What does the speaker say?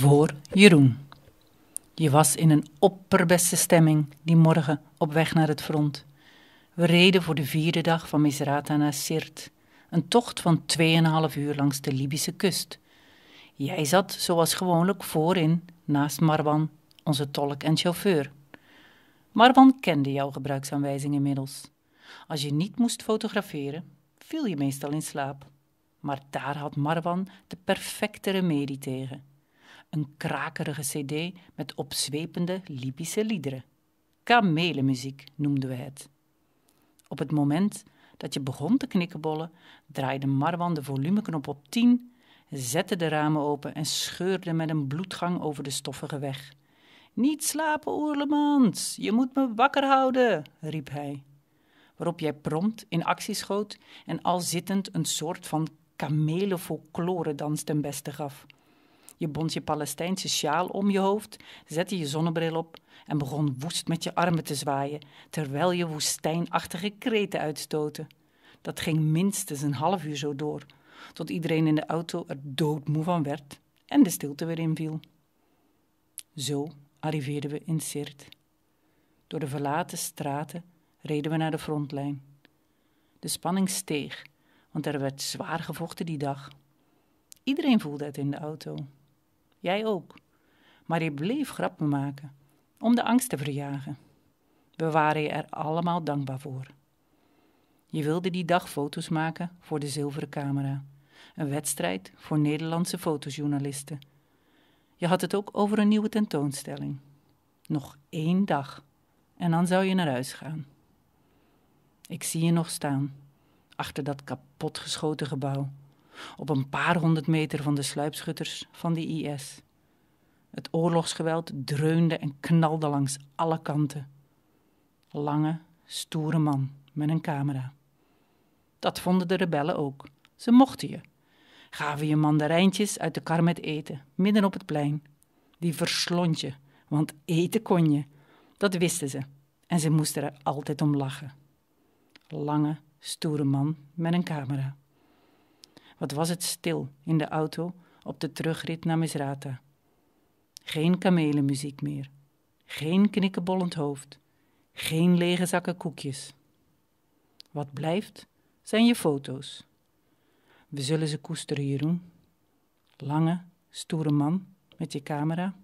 voor Jeroen. Je was in een opperbeste stemming die morgen op weg naar het front. We reden voor de vierde dag van Misrata naar Sirte, een tocht van 2,5 uur langs de Libische kust. Jij zat zoals gewoonlijk voorin, naast Marwan, onze tolk en chauffeur. Marwan kende jouw gebruiksaanwijzing inmiddels. Als je niet moest fotograferen, viel je meestal in slaap. Maar daar had Marwan de perfecte remedie tegen. Een krakerige cd met opzwepende Libische liederen. Kamelenmuziek noemden we het. Op het moment dat je begon te knikkenbollen, draaide Marwan de volumeknop op 10, zette de ramen open en scheurde met een bloedgang over de stoffige weg. Niet slapen, Oerlemans, je moet me wakker houden, riep hij. Waarop jij prompt in actie schoot en al zittend een soort van kamelenfolklore dans ten beste gaf. Je bond je Palestijnse sjaal om je hoofd, zette je zonnebril op en begon woest met je armen te zwaaien, terwijl je woestijnachtige kreten uitstootte. Dat ging minstens een half uur zo door, tot iedereen in de auto er doodmoe van werd en de stilte weer inviel. Zo arriveerden we in Sirt. Door de verlaten straten reden we naar de frontlijn. De spanning steeg, want er werd zwaar gevochten die dag. Iedereen voelde het in de auto jij ook. Maar je bleef grappen maken, om de angst te verjagen. We waren er allemaal dankbaar voor. Je wilde die dag foto's maken voor de zilveren camera. Een wedstrijd voor Nederlandse fotojournalisten. Je had het ook over een nieuwe tentoonstelling. Nog één dag en dan zou je naar huis gaan. Ik zie je nog staan, achter dat kapotgeschoten gebouw op een paar honderd meter van de sluipschutters van de IS. Het oorlogsgeweld dreunde en knalde langs alle kanten. Lange, stoere man met een camera. Dat vonden de rebellen ook. Ze mochten je. Gaven je mandarijntjes uit de kar met eten, midden op het plein. Die verslond je, want eten kon je. Dat wisten ze. En ze moesten er altijd om lachen. Lange, stoere man met een camera. Wat was het stil in de auto op de terugrit naar Misrata. Geen kamelenmuziek meer. Geen knikkenbollend hoofd. Geen lege zakken koekjes. Wat blijft zijn je foto's. We zullen ze koesteren, Jeroen. Lange, stoere man met je camera.